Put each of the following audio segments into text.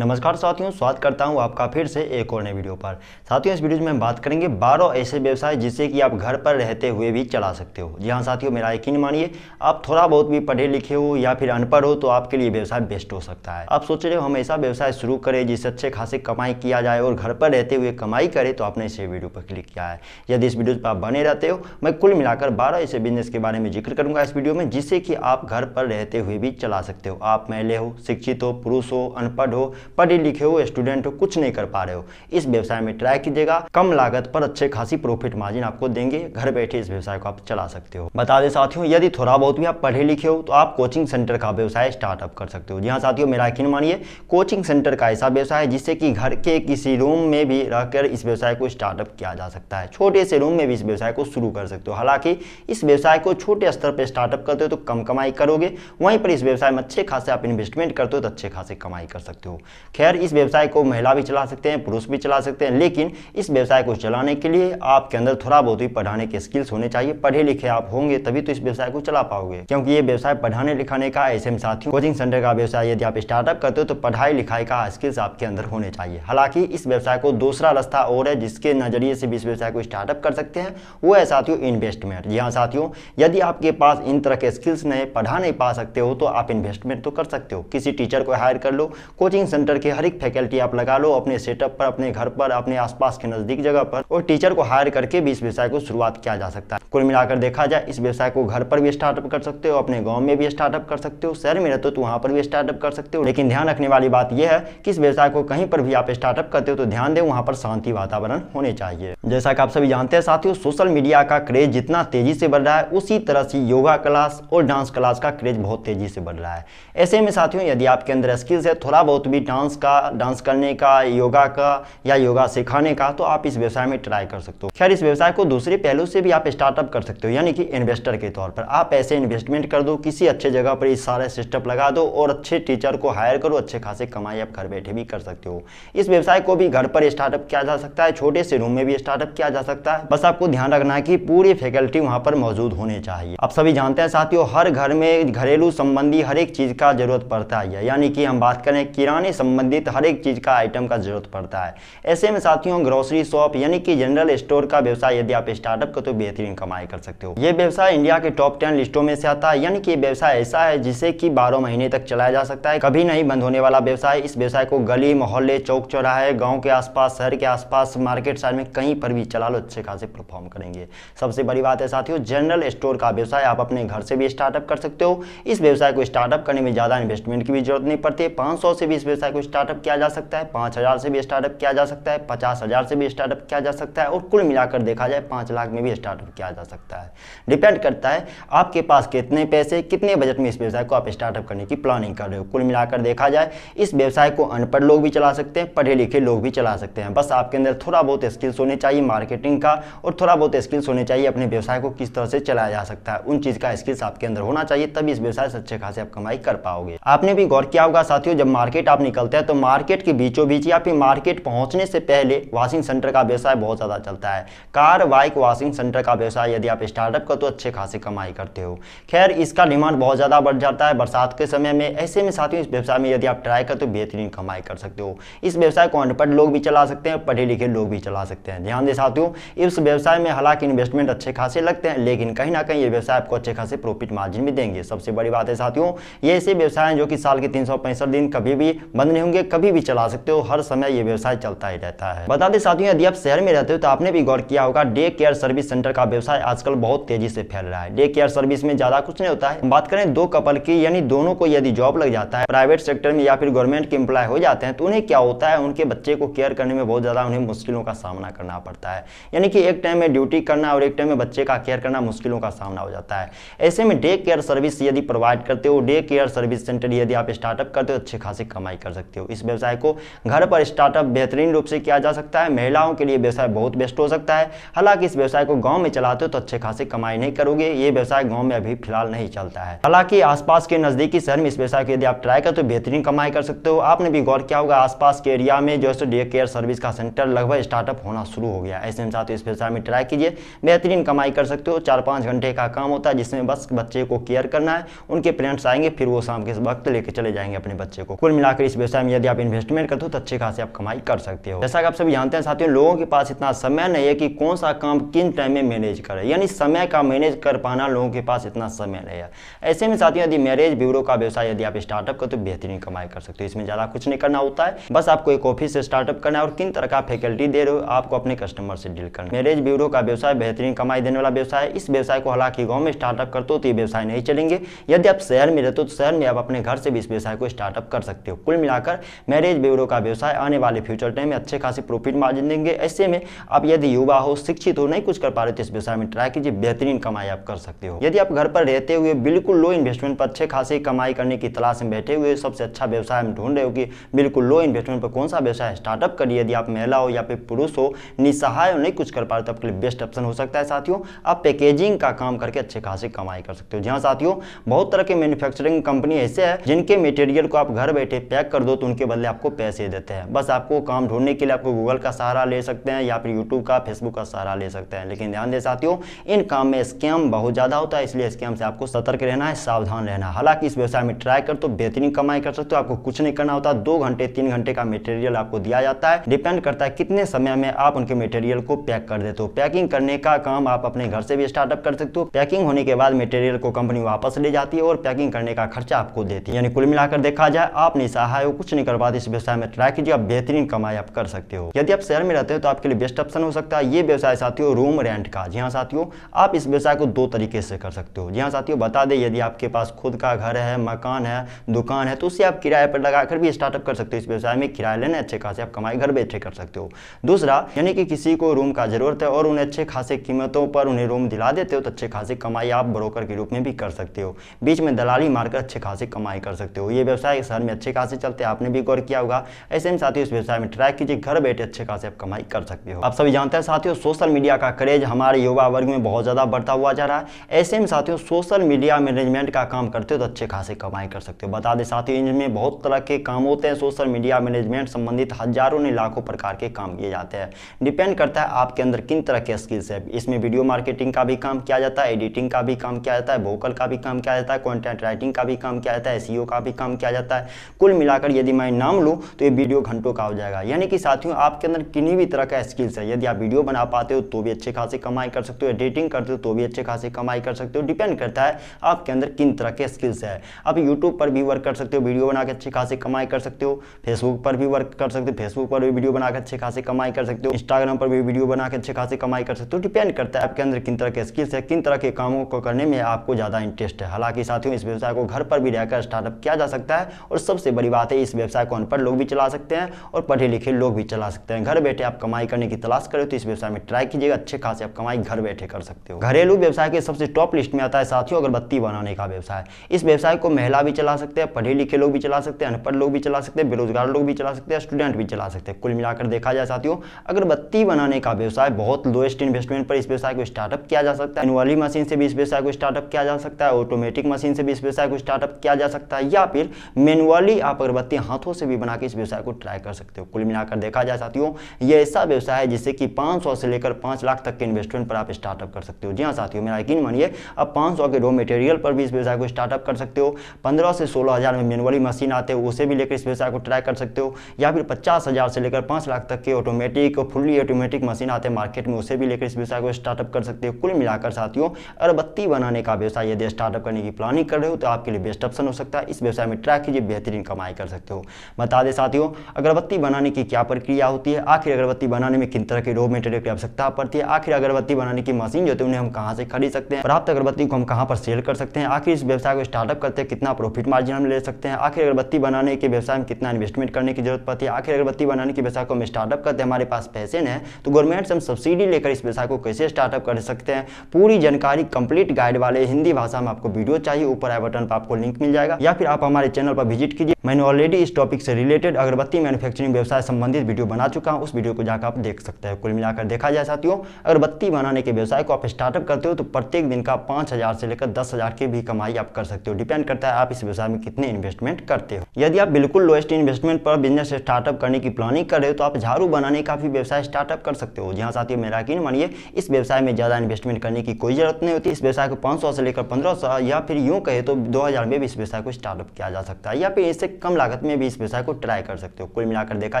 नमस्कार साथियों स्वागत करता हूं आपका फिर से एक और नए वीडियो पर साथियों इस वीडियो में हम बात करेंगे बारह ऐसे व्यवसाय जिससे कि आप घर पर रहते हुए भी चला सकते हो जी हाँ साथियों मेरा यकीन मानिए आप थोड़ा बहुत भी पढ़े लिखे हो या फिर अनपढ़ हो तो आपके लिए व्यवसाय बेस्ट हो सकता है आप सोच रहे हो हम ऐसा व्यवसाय शुरू करें जिससे अच्छे खासे कमाई किया जाए और घर पर रहते हुए कमाई करे तो आपने इसे वीडियो पर क्लिक किया है यदि इस वीडियो पर आप बने रहते हो मैं कुल मिलाकर बारह ऐसे बिजनेस के बारे में जिक्र करूंगा इस वीडियो में जिससे कि आप घर पर रहते हुए भी चला सकते हो आप महिला हो शिक्षित हो पुरुष हो अनपढ़ हो पढ़े लिखे हो स्टूडेंट हो कुछ नहीं कर पा रहे हो इस व्यवसाय में ट्राई कीजिएगा कम लागत पर अच्छे खासी प्रॉफिट मार्जिन आपको देंगे घर बैठे इस व्यवसाय को आप चला सकते हो बता दें साथियों यदि थोड़ा बहुत भी आप पढ़े लिखे हो तो आप कोचिंग सेंटर का व्यवसाय स्टार्टअप कर सकते हो जी हाँ साथियों मेरा यकीन मानिए कोचिंग सेंटर का ऐसा व्यवसाय है जिससे कि घर के किसी रूम में भी रहकर इस व्यवसाय को स्टार्टअप किया जा सकता है छोटे से रूम में भी इस व्यवसाय को शुरू कर सकते हो हालांकि इस व्यवसाय को छोटे स्तर पर स्टार्टअप करते हो तो कम कमाई करोगे वहीं पर इस व्यवसाय में अच्छे खासे आप इन्वेस्टमेंट करते हो तो अच्छे खासे कमाई कर सकते हो खैर इस व्यवसाय को महिला भी चला सकते हैं पुरुष भी चला सकते हैं लेकिन इस व्यवसाय को चलाने के लिए आपके अंदर थोड़ा बहुत ही पढ़ाने के स्किल्स होने चाहिए पढ़े लिखे आप होंगे तभी तो इस व्यवसाय को चला पाओगे क्योंकि ये व्यवसाय पढ़ाने लिखाने का ऐसे में साथियों कोचिंग सेंटर का व्यवसाय यदि आप स्टार्टअप करते हो तो पढ़ाई लिखाई का स्किल्स आपके अंदर होने चाहिए हालांकि इस व्यवसाय को दूसरा रास्ता और है जिसके नजरिए से भी इस व्यवसाय को स्टार्टअप कर सकते हैं वो है साथियों इन्वेस्टमेंट जी हाँ साथियों यदि आपके पास इन तरह के स्किल्स नहीं पढ़ा नहीं पा सकते हो तो आप इन्वेस्टमेंट तो कर सकते हो किसी टीचर को हायर कर लो कोचिंग सेंटर सेंटर की हर एक फैकल्टी आप लगा लो अपने सेटअप पर अपने घर पर अपने आसपास के नजदीक जगह पर और टीचर को हायर करके भी इस व्यवसाय को शुरुआत किया जा सकता है कुल मिलाकर देखा जाए इस व्यवसाय को घर पर भी स्टार्टअप कर सकते हो अपने गाँव में भी स्टार्टअप कर सकते हो शहर में रहते हो तो वहाँ पर भी स्टार्टअप कर सकते हो लेकिन ध्यान रखने वाली बात यह है कि इस व्यवसाय को कहीं पर भी आप स्टार्टअप करते हो तो ध्यान दे वहाँ पर शांति वातावरण होने चाहिए जैसा कि आप सभी जानते हैं साथियों सोशल मीडिया का क्रेज जितना तेजी से बढ़ रहा है उसी तरह से योगा क्लास और डांस क्लास का क्रेज बहुत तेजी से बढ़ रहा है ऐसे में साथियों यदि आपके अंदर स्किल्स है थोड़ा बहुत भी डांस का डांस करने का योगा का या योगा सिखाने का तो आप इस व्यवसाय में ट्राई कर सकते हो खैर इस व्यवसाय को दूसरे पहलू से भी आप स्टार्टअप कर सकते हो यानी कि इन्वेस्टर के तौर पर आप ऐसे इन्वेस्टमेंट कर दो किसी अच्छे जगह पर इस सारे सिस्टम लगा दो और अच्छे टीचर को हायर करो अच्छे खासे कमाई आप घर बैठे भी कर सकते हो इस व्यवसाय को भी घर पर स्टार्टअप किया जा सकता है छोटे से रूम में भी स्टार्टअप किया जा सकता है बस आपको ध्यान रखना है कि पूरी फैकल्टी वहाँ पर मौजूद होने चाहिए आप सभी जानते हैं साथियों हर घर में घरेलू संबंधी हर एक चीज का जरूरत पड़ता है यानी कि हम बात करें किराने संबंधित हर एक चीज़ का आइटम का जरूरत पड़ता है ऐसे में साथियों ग्रोसरी शॉप यानी कि जनरल स्टोर का व्यवसाय यदि आप स्टार्टअप को तो बेहतरीन कमाई कर सकते हो ये व्यवसाय इंडिया के टॉप टेन लिस्टों में से आता है यानी कि व्यवसाय ऐसा है जिसे की बारह महीने तक चलाया जा सकता है कभी नहीं बंद होने वाला व्यवसाय इस व्यवसाय को गली मोहल्ले चौक चौराहे गाँव के आसपास शहर के आसपास मार्केट साइड में कहीं पर भी चला लो अच्छे खासे परफॉर्म करेंगे सबसे बड़ी बात है साथियों जनरल स्टोर का व्यवसाय आप अपने घर से भी स्टार्टअप कर सकते हो इस व्यवसाय को स्टार्टअप करने में ज़्यादा इन्वेस्टमेंट की भी जरूरत नहीं पड़ती है पांच से भी इस व्यवसाय है कोई स्टार्टअप किया जा सकता है पाँच हज़ार से भी स्टार्टअप किया जा सकता है पचास हज़ार से भी स्टार्टअप किया जा सकता है और कुल मिलाकर देखा जाए पाँच लाख में भी स्टार्टअप किया जा सकता है डिपेंड करता है आपके पास कितने पैसे कितने बजट में इस व्यवसाय को आप स्टार्टअप करने की प्लानिंग कर रहे हो कुल मिलाकर देखा जाए इस व्यवसाय को अनपढ़ लोग भी चला सकते हैं पढ़े लिखे लोग भी चला सकते हैं बस आपके अंदर थोड़ा बहुत स्किल्स होने चाहिए मार्केटिंग का और थोड़ा बहुत स्किल्स होने चाहिए अपने व्यवसाय को किस तरह से चलाया जा सकता है उन चीज़ का स्किल्स आपके अंदर होना चाहिए तभी इस व्यवसाय से अच्छे खासे आप कमाई कर पाओगे आपने भी गौर किया होगा साथियों जब मार्केट आप निकल निकलता है तो मार्केट के बीचों बीच या फिर मार्केट पहुंचने से पहले वॉशिंग सेंटर का व्यवसाय बहुत ज़्यादा चलता है कार बाइक वॉशिंग सेंटर का व्यवसाय यदि आप स्टार्टअप का तो अच्छे खासे कमाई करते हो खैर इसका डिमांड बहुत ज़्यादा बढ़ जाता है बरसात के समय में ऐसे में साथियों इस व्यवसाय में यदि आप ट्राई करें तो बेहतरीन कमाई कर सकते हो इस व्यवसाय को अनपढ़ लोग भी चला सकते हैं पढ़े लिखे लोग भी चला सकते हैं ध्यान दे साथियों इस व्यवसाय में हालांकि इन्वेस्टमेंट अच्छे खासे लगते हैं लेकिन कहीं ना कहीं ये व्यवसाय आपको अच्छे खासे प्रॉफिट मार्जिन भी देंगे सबसे बड़ी बात है साथियों ये ऐसे व्यवसाय हैं जो कि साल के तीन दिन कभी भी बंद खत्म नहीं होंगे कभी भी चला सकते हो हर समय ये व्यवसाय चलता ही रहता है बता दें साथियों यदि आप शहर में रहते हो तो आपने भी गौर किया होगा डे केयर सर्विस सेंटर का व्यवसाय आजकल बहुत तेजी से फैल रहा है डे केयर सर्विस में ज्यादा कुछ नहीं होता है बात करें दो कपल की यानी दोनों को यदि जॉब लग जाता है प्राइवेट सेक्टर में या फिर गवर्नमेंट के एम्प्लॉय हो जाते हैं तो उन्हें क्या होता है उनके बच्चे को केयर करने में बहुत ज्यादा उन्हें मुश्किलों का सामना करना पड़ता है यानी कि एक टाइम में ड्यूटी करना और एक टाइम में बच्चे का केयर करना मुश्किलों का सामना हो जाता है ऐसे में डे केयर सर्विस यदि प्रोवाइड करते हो डे केयर सर्विस सेंटर यदि आप स्टार्टअप करते हो अच्छे खासी कमाई कर सकते सकते हो इस व्यवसाय को घर पर स्टार्टअप बेहतरीन रूप से किया जा सकता है महिलाओं के लिए व्यवसाय बहुत बेस्ट हो सकता है हालांकि इस व्यवसाय को गाँव में चलाते हो तो अच्छे खासे कमाई नहीं करोगे ये व्यवसाय गाँव में अभी फिलहाल नहीं चलता है हालांकि आसपास के नजदीकी शहर में इस व्यवसाय को यदि आप ट्राई करते हो बेहतरीन कमाई कर सकते हो आपने भी गौर किया होगा आसपास के एरिया में जो है डे केयर सर्विस का सेंटर लगभग स्टार्टअप होना शुरू हो गया ऐसे में साथ इस व्यवसाय में ट्राई कीजिए बेहतरीन कमाई कर सकते हो चार पाँच घंटे का काम होता है जिसमें बस बच्चे को केयर करना है उनके पेरेंट्स आएंगे फिर वो शाम के वक्त लेकर चले जाएंगे अपने बच्चे को कुल मिलाकर इस व्यवसाय में यदि आप इन्वेस्टमेंट करते हो तो अच्छी खासी आप कमाई कर सकते हो जैसा कि आप सभी जानते हैं साथियों लोगों के पास इतना समय नहीं है कि कौन सा काम किन टाइम में मैनेज करे यानी समय का मैनेज कर पाना लोगों के पास इतना समय नहीं है ऐसे में साथियों यदि मैरिज ब्यूरो का व्यवसाय यदि आप स्टार्टअप करो तो बेहतरीन कमाई कर सकते हो इसमें ज़्यादा कुछ नहीं करना होता है बस आपको एक ऑफिस से स्टार्टअप करना है और किन तरह का फैकल्टी दे रहे हो आपको अपने कस्टमर से डील करना मैरिज ब्यूरो का व्यवसाय बेहतरीन कमाई देने वाला व्यवसाय है इस व्यवसाय को हालांकि गाँव में स्टार्टअप करते हो तो ये व्यवसाय नहीं चलेंगे यदि आप शहर में रहते हो तो शहर में आप अपने घर से भी इस व्यवसाय को स्टार्टअप कर सकते हो कुल मिलाकर मैरिज ब्यूरो का व्यवसाय आने वाले फ्यूचर टाइम में अच्छे खासे प्रॉफिट मार्जिन देंगे ऐसे में आप यदि युवा हो शिक्षित हो नहीं कुछ कर पा रहे तो इस व्यवसाय में ट्राई कीजिए बेहतरीन कमाई आप कर सकते हो यदि आप घर पर रहते हुए बिल्कुल लो इन्वेस्टमेंट पर अच्छे खासी कमाई करने की तलाश में बैठे हुए सबसे अच्छा व्यवसाय हम ढूंढ रहे हो कि बिल्कुल लो इन्वेस्टमेंट पर कौन सा व्यवसाय स्टार्टअप करिए यदि आप महिला हो या फिर पुरुष हो निसहाय हो नहीं कुछ कर पा रहे तो आपके लिए बेस्ट ऑप्शन हो सकता है साथियों आप पैकेजिंग का काम करके अच्छे खासे कमाई कर सकते हो जहाँ साथियों बहुत तरह के मैन्युफैक्चरिंग कंपनी ऐसे है जिनके मेटेरियल को आप घर बैठे पैक कर कर दो तो उनके बदले आपको पैसे देते हैं बस आपको काम ढूंढने के लिए आपको गूगल का सहारा ले सकते हैं या फिर यूट्यूब का फेसबुक का सहारा ले सकते हैं लेकिन ध्यान दें साथियों इन काम में स्कैम बहुत ज़्यादा होता है इसलिए स्कैम से आपको सतर्क रहना है सावधान रहना हालांकि इस व्यवसाय में ट्राई कर तो बेहतरीन कमाई कर सकते हो आपको कुछ नहीं करना होता दो घंटे तीन घंटे का मेटेरियल आपको दिया जाता है डिपेंड करता है कितने समय में आप उनके मेटेरियल को पैक कर देते हो पैकिंग करने का काम आप अपने घर से भी स्टार्टअप कर सकते हो पैकिंग होने के बाद मेटेरियल को कंपनी वापस ले जाती है और पैकिंग करने का खर्चा आपको देती है यानी कुल मिलाकर देखा जाए आप निसहाय वो कुछ नहीं कर पाते इस व्यवसाय में ट्राई कीजिए आप बेहतरीन कमाई आप कर सकते हो यदि आप शहर में रहते हो तो आपके लिए बेस्ट ऑप्शन हो सकता है ये व्यवसाय साथियों रूम रेंट का जी हाँ साथियों आप इस व्यवसाय को दो तरीके से कर सकते हो जी हाँ साथियों बता दें यदि आपके पास खुद का घर है मकान है दुकान है तो उसे आप किराए पर लगाकर भी स्टार्टअप कर सकते हो इस व्यवसाय में किराया लेने अच्छे खासे आप कमाई घर बैठे कर सकते हो दूसरा यानी कि किसी को रूम का जरूरत है और उन्हें अच्छे खासे कीमतों पर उन्हें रूम दिला देते हो तो अच्छे खासे कमाई आप ब्रोकर के रूप में भी कर सकते हो बीच में दलाली मारकर अच्छे खासे कमाई कर सकते हो ये व्यवसाय शहर में अच्छे खासे चलते चाहते हैं आपने भी गौर किया होगा ऐसे में साथियों इस व्यवसाय में ट्राई कीजिए घर बैठे अच्छे खासे आप कमाई कर सकते हो आप सभी जानते हैं साथियों सोशल मीडिया का क्रेज हमारे युवा वर्ग में बहुत ज़्यादा बढ़ता हुआ जा रहा है ऐसे में साथियों सोशल मीडिया मैनेजमेंट का काम करते हो तो अच्छे खासे कमाई कर सकते हो बता दें साथियों इनमें बहुत तरह के काम होते हैं सोशल मीडिया मैनेजमेंट संबंधित हजारों ने लाखों प्रकार के काम किए जाते हैं डिपेंड करता है आपके अंदर किन तरह के स्किल्स है इसमें वीडियो मार्केटिंग का भी काम किया जाता है एडिटिंग का भी काम किया जाता है वोकल का भी काम किया जाता है कॉन्टेंट राइटिंग का भी काम किया जाता है एस का भी काम किया जाता है कुल मिलाकर अगर यदि मैं नाम लूँ तो ये वीडियो घंटों का हो जाएगा यानी कि साथियों आपके अंदर किन्हीं भी तरह का स्किल्स है यदि आप वीडियो बना पाते हो तो भी अच्छे खासे कमाई कर सकते हो एडिटिंग करते हो तो भी अच्छे खासे कमाई कर सकते हो डिपेंड करता है आपके अंदर किन तरह के स्किल्स है आप यूट्यूब पर भी वर्क कर सकते हो वीडियो बना के अच्छे खासे कमाई कर सकते हो फेसबुक पर भी वर्क कर सकते हो फेसबुक पर भी वीडियो बना के अच्छे खासे कमाई कर सकते हो इंस्टाग्राम पर भी वीडियो बना के अच्छे खासे कमाई कर सकते हो डिपेंड करता है आपके अंदर किन तरह के स्किल्स है किन तरह के कामों को करने में आपको ज़्यादा इंटरेस्ट है हालांकि साथियों इस व्यवसाय को घर पर भी रहकर स्टार्टअप किया जा सकता है और सबसे बड़ी बात है इस व्यवसाय को अनपढ़ लोग भी चला सकते हैं और पढ़े लिखे लोग भी चला सकते हैं घर बैठे आप कमाई करने की तलाश करें तो इस व्यवसाय में ट्राई कीजिएगा अच्छे खासे आप कमाई घर बैठे कर सकते हो घरेलू व्यवसाय के सबसे टॉप लिस्ट में आता है साथियों अगरबत्ती बनाने का व्यवसाय इस व्यवसाय को महिला भी चला सकते हैं पढ़े लिखे लोग भी चला सकते हैं अनपढ़ लोग भी चला सकते हैं बेरोजगार लोग भी चला सकते हैं स्टूडेंट भी चला सकते हैं कुल मिलाकर देखा जाए साथियों अगरबत्ती बनाने का व्यवसाय बहुत लोएस्ट इन्वेस्टमेंट पर इस व्यवसाय को स्टार्टअप किया जा सकता है एनुअली मशीन से भी इस व्यवसाय को स्टार्टअप किया जा सकता है ऑटोमेटिक मशीन से भी इस व्यवसाय को स्टार्टअप किया जा सकता है या फिर मैनुअली आप अगरबत्ती अपने हाथों से भी बना के इस व्यवसाय को ट्राई कर सकते हो कुल मिलाकर देखा जाए साथियों ये ऐसा व्यवसाय है जिससे कि 500 से लेकर 5 लाख तक के इन्वेस्टमेंट पर आप स्टार्टअप कर सकते हो जी हाँ साथियों मेरा यकीन मानिए आप 500 के रॉ मटेरियल पर भी इस व्यवसाय को स्टार्टअप कर सकते हो पंद्रह से सोलह हज़ार में मेनुअली मशीन आते हो उसे भी लेकर इस व्यवसाय को ट्राई कर सकते हो या फिर पचास हज़ार से लेकर पाँच लाख तक के ऑटोमेटिक और फुल्ली ऑटोमेटिक मशीन आते हैं मार्केट में उसे भी लेकर इस व्यवसाय को स्टार्टअप कर सकते हो कुल मिलाकर साथियों अरबत्ती बनाने का व्यवसाय यदि स्टार्टअप करने की प्लानिंग कर रहे हो तो आपके लिए बेस्ट ऑप्शन हो सकता है इस व्यवसाय में ट्राई कीजिए बेहतरीन कमाई कर सकते सकते हो बता दें साथियों अगरबत्ती बनाने की क्या प्रक्रिया होती है आखिर अगरबत्ती बनाने में किन तरह के रॉ मेटेरियल की आवश्यकता पड़ती है आखिर अगरबत्ती बनाने की मशीन जो है उन्हें हम कहाँ से खरीद सकते हैं प्राप्त अगरबत्ती को हम कहाँ पर सेल कर सकते हैं आखिर इस व्यवसाय को स्टार्टअप करते हैं कितना प्रॉफिट मार्जिन हम ले सकते हैं आखिर अगरबत्ती बनाने के व्यवसाय में कितना इन्वेस्टमेंट करने की जरूरत पड़ती है आखिर अगरबत्ती बनाने के व्यवसाय को हम स्टार्टअप करते हैं हमारे पास पैसे नहीं तो गवर्नमेंट से हम सब्सिडी लेकर इस व्यवसाय को कैसे स्टार्टअप कर सकते हैं पूरी जानकारी कंप्लीट गाइड वाले हिंदी भाषा में आपको वीडियो चाहिए ऊपर आए बटन पर आपको लिंक मिल जाएगा या फिर आप हमारे चैनल पर विजिट कीजिए मैंने ऑलरेडी ऑलरेडी इस टॉपिक से रिलेटेड अगरबत्ती मैन्युफैक्चरिंग व्यवसाय संबंधित वीडियो बना चुका हूँ उस वीडियो को जाकर आप देख सकते हैं कुल मिलाकर देखा जाए साथियों अगरबत्ती बनाने के व्यवसाय को आप स्टार्टअप करते हो तो प्रत्येक दिन का पाँच हज़ार से लेकर दस हज़ार की भी कमाई आप कर सकते हो डिपेंड करता है आप इस व्यवसाय में कितने इन्वेस्टमेंट करते हो यदि आप बिल्कुल लोएस्ट इन्वेस्टमेंट पर बिजनेस स्टार्टअप करने की प्लानिंग कर रहे हो तो आप झाड़ू बनाने का भी व्यवसाय स्टार्टअप कर सकते हो जहाँ साथियों मेरा यकीन मानिए इस व्यवसाय में ज़्यादा इन्वेस्टमेंट करने की कोई जरूरत नहीं होती इस व्यवसाय को पाँच से लेकर पंद्रह या फिर यूँ कहे तो दो में भी इस व्यवसाय को स्टार्टअप किया जा सकता है या फिर इससे कम लागत लागत में भी इस व्यवसाय को ट्राई कर सकते हो कुल मिलाकर देखा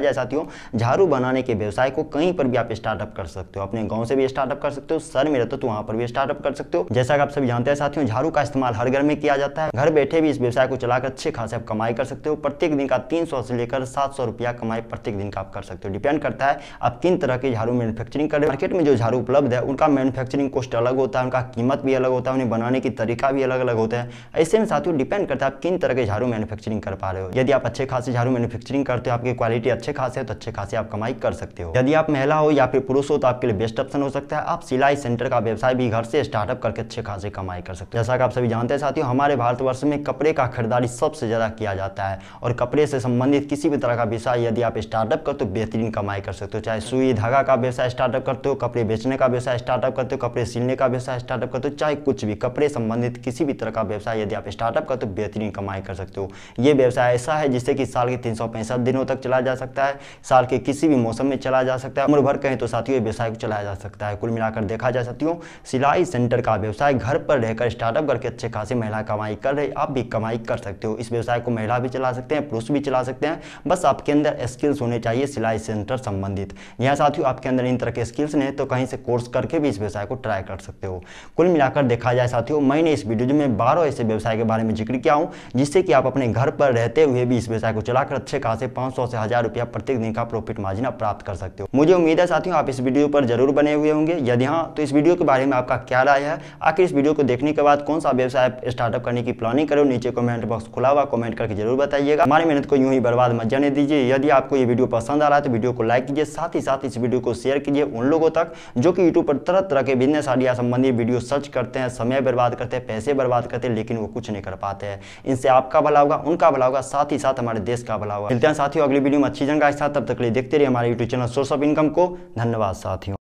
जाए साथियों झाड़ू बनाने के व्यवसाय को कहीं पर भी आप स्टार्टअप कर सकते हो अपने गाँव से भी स्टार्टअप कर सकते हो सर में रहते तो वहाँ पर भी स्टार्टअप कर सकते हो जैसा कि आप सभी जानते हैं साथियों झाड़ू का इस्तेमाल हर घर में किया जाता है घर बैठे भी इस व्यवसाय को चलाकर अच्छे खासे आप कमाई कर सकते हो प्रत्येक दिन का तीन से लेकर सात रुपया कमाई प्रत्येक दिन का आप कर सकते हो डिपेंड करता है आप किन तरह के झाड़ू मैन्युफैक्चरिंग कर रहे मार्केट में जो झाड़ू उपलब्ध है उनका मैन्युफैक्चरिंग कॉस्ट अलग होता है उनका कीमत भी अलग होता है उन्हें बनाने की तरीका भी अलग अलग होता है ऐसे में साथियों डिपेंड करता है आप किन तरह के झाड़ू मैन्युफैक्चरिंग कर पा रहे हो यदि आप अच्छे खासे झाड़ू मैन्युफैक्चरिंग करते हो आपकी क्वालिटी अच्छे खासे है तो अच्छे खासे आप कमाई कर सकते हो यदि आप महिला हो या फिर पुरुष हो तो आपके लिए बेस्ट ऑप्शन हो सकता है आप सिलाई सेंटर का व्यवसाय भी घर से स्टार्टअप करके अच्छे खासे कमाई कर सकते हो जैसा कि आप सभी जानते हैं साथियों हमारे भारतवर्ष में कपड़े का खरीदारी सबसे ज़्यादा किया जाता है और कपड़े से संबंधित किसी भी तरह का व्यवसाय यदि आप स्टार्टअप करते हो बेहतरीन कमाई कर सकते हो चाहे सुई धागा का व्यवसाय स्टार्टअप करते हो कपड़े बेचने का व्यवसाय स्टार्टअप करते हो कपड़े सिलने का व्यवसाय स्टार्टअप करते हो चाहे कुछ भी कपड़े संबंधित किसी भी तरह का व्यवसाय यदि आप स्टार्टअप करते हो बेहतरीन कमाई कर सकते हो ये व्यवसाय ऐसा है है जिससे कि साल के तीन दिनों तक चला जा सकता है साल के किसी भी मौसम में चला जा सकता है उम्र भर कहें तो साथियों व्यवसाय को चलाया जा सकता है कुल मिलाकर देखा जा सकती हूँ सिलाई सेंटर का व्यवसाय घर पर रहकर स्टार्टअप करके अच्छे खासे महिला कमाई कर रही आप भी कमाई कर सकते हो इस व्यवसाय को महिला भी चला सकते हैं पुरुष भी चला सकते हैं बस आपके अंदर स्किल्स होने चाहिए सिलाई सेंटर संबंधित यहाँ साथियों आपके अंदर इन तरह के स्किल्स नहीं तो कहीं से कोर्स करके भी इस व्यवसाय को ट्राई कर सकते हो कुल मिलाकर देखा जाए साथियों मैंने इस वीडियो में बारह ऐसे व्यवसाय के बारे में जिक्र किया हूँ जिससे कि आप अपने घर पर रहते हुए भी इस व्यवसाय को चलाकर अच्छे खासे पाँच से हजार रुपया प्रत्येक दिन का प्रॉफिट मार्जिन आप प्राप्त कर सकते हो मुझे उम्मीद है साथियों आप इस वीडियो पर जरूर बने हुए होंगे यदि हाँ तो इस वीडियो के बारे में आपका क्या राय है आखिर इस वीडियो को देखने के बाद कौन सा व्यवसाय स्टार्टअप करने की प्लानिंग करो नीचे कॉमेंट बॉक्स खुला हुआ कॉमेंट करके जरूर बताइएगा हमारी मेहनत को यूं ही बर्बाद मत जाने दीजिए यदि आपको ये वीडियो पसंद आ रहा है तो वीडियो को लाइक कीजिए साथ ही साथ इस वीडियो को शेयर कीजिए उन लोगों तक जो कि यूट्यूब पर तरह तरह के बिजनेस आइडिया संबंधी वीडियो सर्च करते हैं समय बर्बाद करते हैं पैसे बर्बाद करते हैं लेकिन वो कुछ नहीं कर पाते हैं इनसे आपका भला होगा उनका भला होगा साथ ही साथ साथ हमारे देश का भला हुआ मिलते हैं साथियों अगली वीडियो में अच्छी जंग के साथ तब तक लिए देखते रहिए हमारे YouTube channel source of income को धन्यवाद साथियों